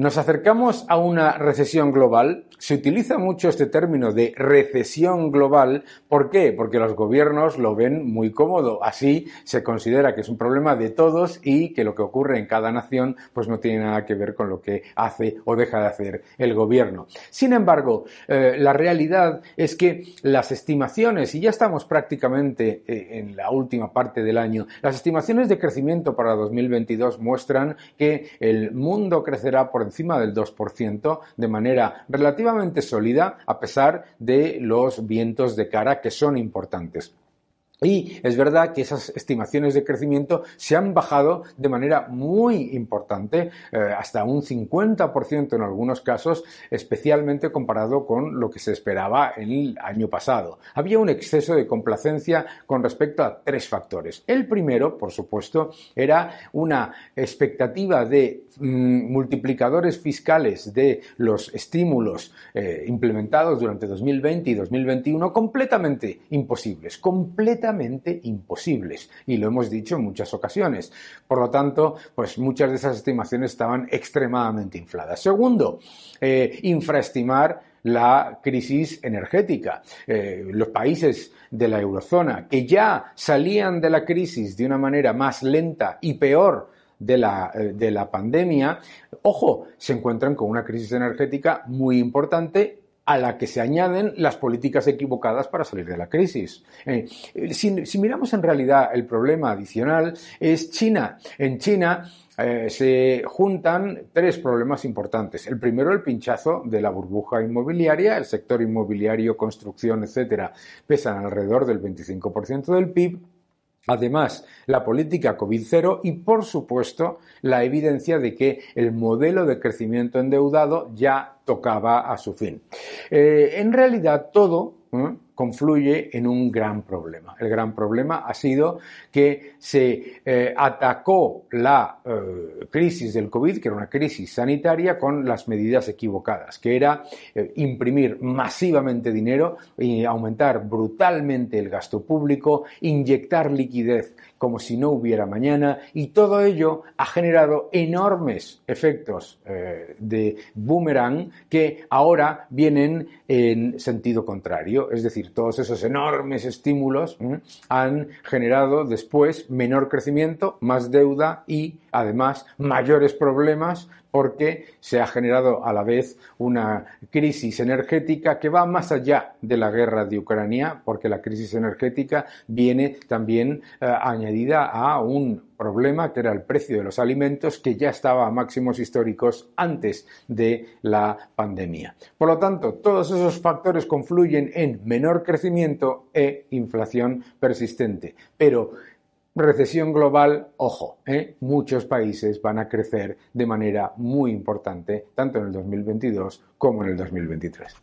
Nos acercamos a una recesión global. Se utiliza mucho este término de recesión global. ¿Por qué? Porque los gobiernos lo ven muy cómodo. Así se considera que es un problema de todos y que lo que ocurre en cada nación pues no tiene nada que ver con lo que hace o deja de hacer el gobierno. Sin embargo, eh, la realidad es que las estimaciones, y ya estamos prácticamente eh, en la última parte del año, las estimaciones de crecimiento para 2022 muestran que el mundo crecerá por encima del 2% de manera relativamente sólida a pesar de los vientos de cara que son importantes. Y es verdad que esas estimaciones de crecimiento se han bajado de manera muy importante, eh, hasta un 50% en algunos casos, especialmente comparado con lo que se esperaba el año pasado. Había un exceso de complacencia con respecto a tres factores. El primero, por supuesto, era una expectativa de mm, multiplicadores fiscales de los estímulos eh, implementados durante 2020 y 2021 completamente imposibles, imposibles, y lo hemos dicho en muchas ocasiones. Por lo tanto, pues muchas de esas estimaciones estaban extremadamente infladas. Segundo, eh, infraestimar la crisis energética. Eh, los países de la eurozona, que ya salían de la crisis de una manera más lenta y peor de la, eh, de la pandemia, ojo, se encuentran con una crisis energética muy importante a la que se añaden las políticas equivocadas para salir de la crisis. Eh, eh, si, miramos en realidad el problema adicional es China. En China eh, se juntan tres problemas importantes. El primero, el pinchazo de la burbuja inmobiliaria. El sector inmobiliario, construcción, etcétera, pesan alrededor del 25% del PIB Además, la política COVID-0 y, por supuesto, la evidencia de que el modelo de crecimiento endeudado ya tocaba a su fin. Eh, en realidad, todo ¿eh? confluye en un gran problema. El gran problema ha sido que se eh, atacó la eh, crisis del COVID, que era una crisis sanitaria, con las medidas equivocadas, que era eh, imprimir masivamente dinero y aumentar brutalmente el gasto público, inyectar liquidez como si no hubiera mañana y todo ello ha generado enormes efectos de boomerang que ahora vienen en sentido contrario, es decir, todos esos enormes estímulos han generado después menor crecimiento, más deuda y además mayores problemas porque se ha generado a la vez una crisis energética que va más allá de la guerra de Ucrania, porque la crisis energética viene también eh, añadida a un problema que era el precio de los alimentos que ya estaba a máximos históricos antes de la pandemia. Por lo tanto, todos esos factores confluyen en menor crecimiento e inflación persistente. Pero Recesión global, ojo, ¿eh? muchos países van a crecer de manera muy importante, tanto en el 2022 como en el 2023.